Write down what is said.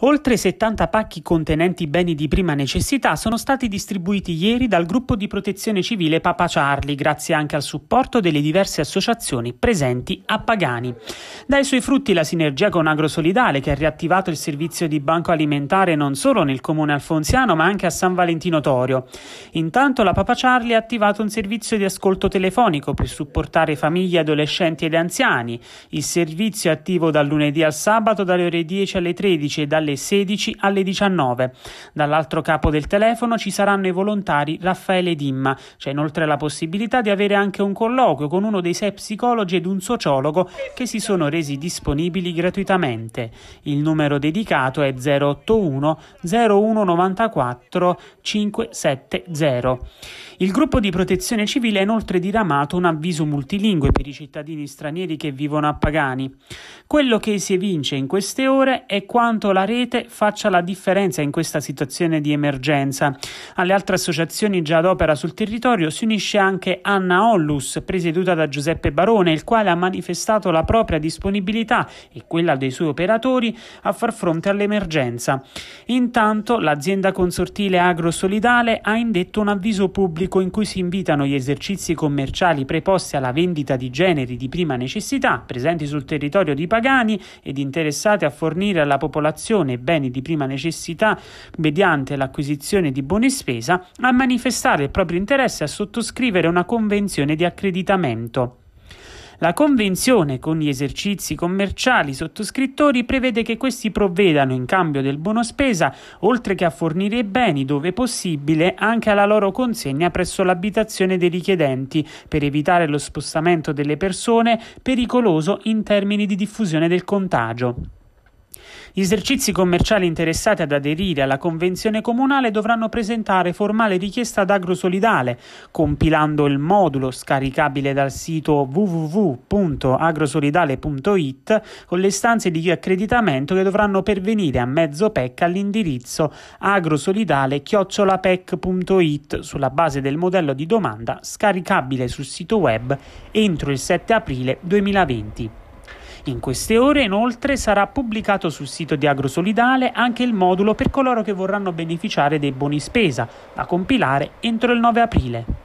Oltre 70 pacchi contenenti beni di prima necessità sono stati distribuiti ieri dal gruppo di protezione civile Papa Charlie, grazie anche al supporto delle diverse associazioni presenti a Pagani. Dai suoi frutti la sinergia con Agrosolidale, che ha riattivato il servizio di banco alimentare non solo nel comune alfonsiano, ma anche a San Valentino Torio. Intanto la Papa Charlie ha attivato un servizio di ascolto telefonico per supportare famiglie, adolescenti ed anziani. Il servizio è attivo dal lunedì al sabato dalle ore 10 alle 13 e dalle dalle 16 alle 19. Dall'altro capo del telefono ci saranno i volontari Raffaele Dimma. C'è inoltre la possibilità di avere anche un colloquio con uno dei sei psicologi ed un sociologo che si sono resi disponibili gratuitamente. Il numero dedicato è 081 0194 570. Il gruppo di protezione civile ha inoltre diramato un avviso multilingue per i cittadini stranieri che vivono a Pagani. Quello che si evince in queste ore è quanto la rete faccia la differenza in questa situazione di emergenza. Alle altre associazioni già ad opera sul territorio si unisce anche Anna Ollus, presieduta da Giuseppe Barone, il quale ha manifestato la propria disponibilità e quella dei suoi operatori a far fronte all'emergenza. Intanto l'azienda consortile Agrosolidale ha indetto un avviso pubblico in cui si invitano gli esercizi commerciali preposti alla vendita di generi di prima necessità presenti sul territorio di Pagani ed interessati a fornire alla popolazione e beni di prima necessità mediante l'acquisizione di buoni spesa a manifestare il proprio interesse a sottoscrivere una convenzione di accreditamento. La convenzione con gli esercizi commerciali sottoscrittori prevede che questi provvedano in cambio del buono spesa, oltre che a fornire i beni dove possibile, anche alla loro consegna presso l'abitazione dei richiedenti, per evitare lo spostamento delle persone pericoloso in termini di diffusione del contagio. Gli esercizi commerciali interessati ad aderire alla convenzione comunale dovranno presentare formale richiesta ad Agrosolidale, compilando il modulo scaricabile dal sito www.agrosolidale.it con le stanze di accreditamento che dovranno pervenire a mezzo PEC all'indirizzo agrosolidale-pec.it sulla base del modello di domanda scaricabile sul sito web entro il 7 aprile 2020. In queste ore inoltre sarà pubblicato sul sito di Agrosolidale anche il modulo per coloro che vorranno beneficiare dei buoni spesa, da compilare entro il 9 aprile.